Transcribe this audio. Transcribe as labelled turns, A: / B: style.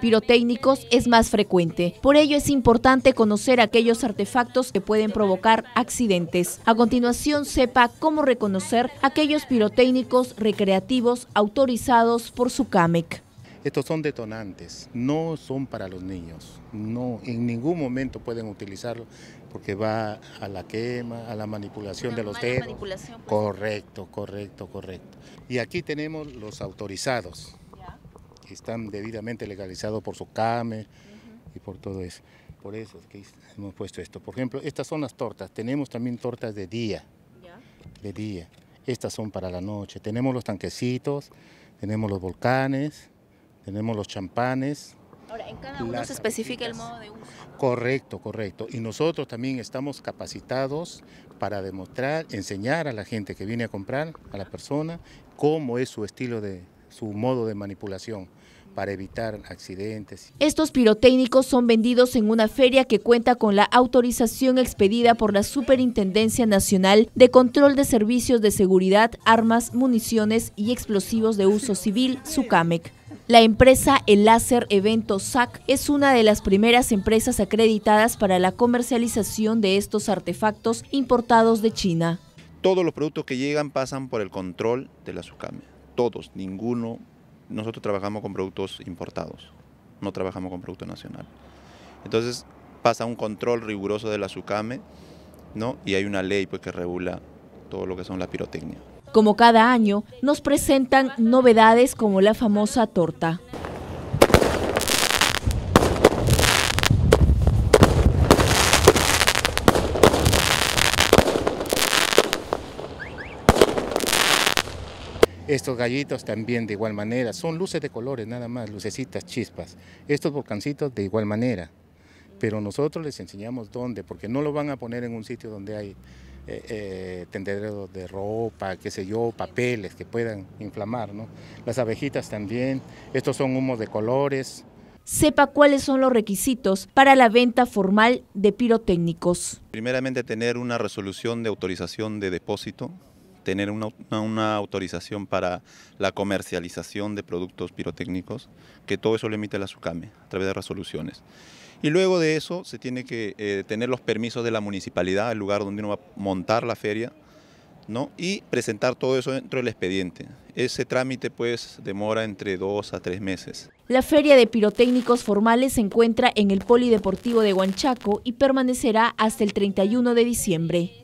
A: pirotécnicos es más frecuente. Por ello es importante conocer aquellos artefactos que pueden provocar accidentes. A continuación, sepa cómo reconocer aquellos pirotécnicos recreativos autorizados por su CAMEC.
B: Estos son detonantes, no son para los niños. No, en ningún momento pueden utilizarlo porque va a la quema, a la manipulación de los dedos. Pues. Correcto, correcto, correcto. Y aquí tenemos los autorizados están debidamente legalizados por su CAME y por todo eso. Por eso que hemos puesto esto. Por ejemplo, estas son las tortas. Tenemos también tortas de día. De día. Estas son para la noche. Tenemos los tanquecitos, tenemos los volcanes, tenemos los champanes.
A: Ahora, en cada uno se especifica el modo de uso.
B: Correcto, correcto. Y nosotros también estamos capacitados para demostrar, enseñar a la gente que viene a comprar, a la persona, cómo es su estilo de, su modo de manipulación para evitar accidentes.
A: Estos pirotécnicos son vendidos en una feria que cuenta con la autorización expedida por la Superintendencia Nacional de Control de Servicios de Seguridad, Armas, Municiones y Explosivos de Uso Civil, SUCAMEC. La empresa El Láser Evento SAC es una de las primeras empresas acreditadas para la comercialización de estos artefactos importados de China.
C: Todos los productos que llegan pasan por el control de la SUCAMEC todos, ninguno. Nosotros trabajamos con productos importados, no trabajamos con producto nacional. Entonces pasa un control riguroso de la SUCAME, ¿no? Y hay una ley pues, que regula todo lo que son la pirotecnia.
A: Como cada año, nos presentan novedades como la famosa torta.
B: Estos gallitos también de igual manera, son luces de colores nada más, lucecitas, chispas. Estos volcancitos de igual manera, pero nosotros les enseñamos dónde, porque no lo van a poner en un sitio donde hay eh, eh de ropa, qué sé yo, papeles que puedan inflamar, ¿no? Las abejitas también, estos son humos de colores.
A: Sepa cuáles son los requisitos para la venta formal de pirotécnicos.
C: Primeramente tener una resolución de autorización de depósito tener una, una, autorización para la comercialización de productos pirotécnicos, que todo eso lo emite la SUCAME a través de resoluciones. Y luego de eso se tiene que eh, tener los permisos de la municipalidad, el lugar donde uno va a montar la feria, ¿no? y presentar todo eso dentro del expediente. Ese trámite pues demora entre dos a tres meses.
A: La Feria de Pirotécnicos Formales se encuentra en el Polideportivo de Huanchaco y permanecerá hasta el 31 de diciembre.